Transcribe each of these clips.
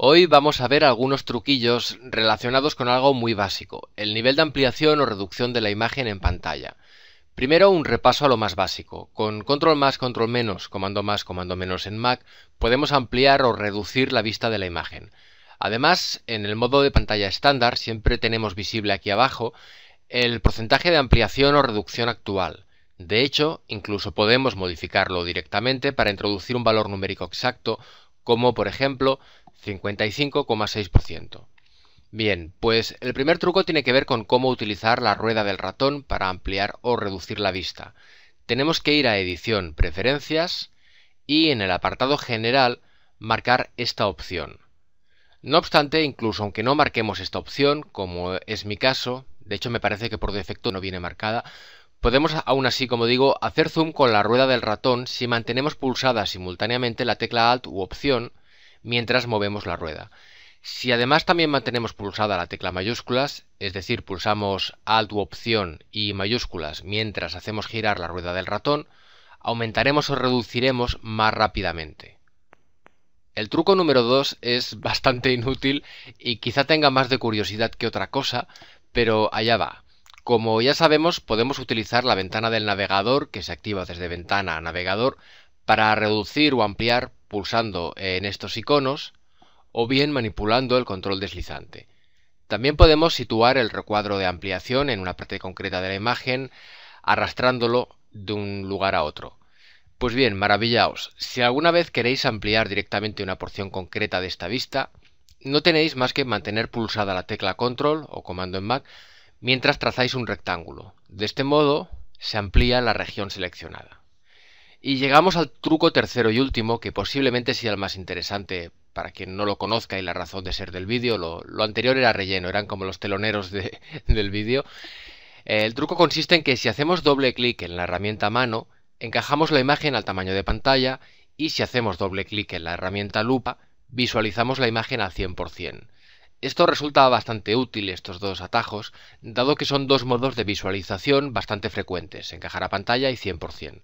Hoy vamos a ver algunos truquillos relacionados con algo muy básico, el nivel de ampliación o reducción de la imagen en pantalla. Primero un repaso a lo más básico. Con control más, control menos, comando más, comando menos en Mac, podemos ampliar o reducir la vista de la imagen. Además, en el modo de pantalla estándar siempre tenemos visible aquí abajo el porcentaje de ampliación o reducción actual. De hecho, incluso podemos modificarlo directamente para introducir un valor numérico exacto, como por ejemplo 55,6%. Bien, pues el primer truco tiene que ver con cómo utilizar la rueda del ratón para ampliar o reducir la vista. Tenemos que ir a Edición, Preferencias y en el apartado General marcar esta opción. No obstante, incluso aunque no marquemos esta opción, como es mi caso, de hecho me parece que por defecto no viene marcada, podemos aún así, como digo, hacer zoom con la rueda del ratón si mantenemos pulsada simultáneamente la tecla Alt u Opción mientras movemos la rueda. Si además también mantenemos pulsada la tecla mayúsculas, es decir, pulsamos Alt u Opción y mayúsculas mientras hacemos girar la rueda del ratón, aumentaremos o reduciremos más rápidamente. El truco número 2 es bastante inútil y quizá tenga más de curiosidad que otra cosa, pero allá va. Como ya sabemos, podemos utilizar la ventana del navegador, que se activa desde ventana a navegador, para reducir o ampliar pulsando en estos iconos o bien manipulando el control deslizante. También podemos situar el recuadro de ampliación en una parte concreta de la imagen arrastrándolo de un lugar a otro. Pues bien, maravillaos, si alguna vez queréis ampliar directamente una porción concreta de esta vista, no tenéis más que mantener pulsada la tecla control o comando en Mac mientras trazáis un rectángulo. De este modo se amplía la región seleccionada. Y llegamos al truco tercero y último, que posiblemente sea el más interesante para quien no lo conozca y la razón de ser del vídeo. Lo, anterior era relleno, eran como los teloneros del vídeo. Eh, el truco consiste en que si hacemos doble clic en la herramienta mano, encajamos la imagen al tamaño de pantalla y si hacemos doble clic en la herramienta lupa, visualizamos la imagen al 100%. Esto resulta bastante útil, estos dos atajos, dado que son dos modos de visualización bastante frecuentes, encajar a pantalla y 100%.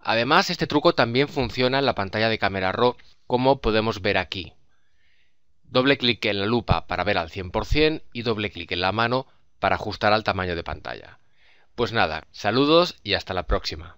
Además, este truco también funciona en la pantalla de cámara RAW, como podemos ver aquí. Doble clic en la lupa para ver al 100% y doble clic en la mano para ajustar al tamaño de pantalla. Pues nada, saludos y hasta la próxima.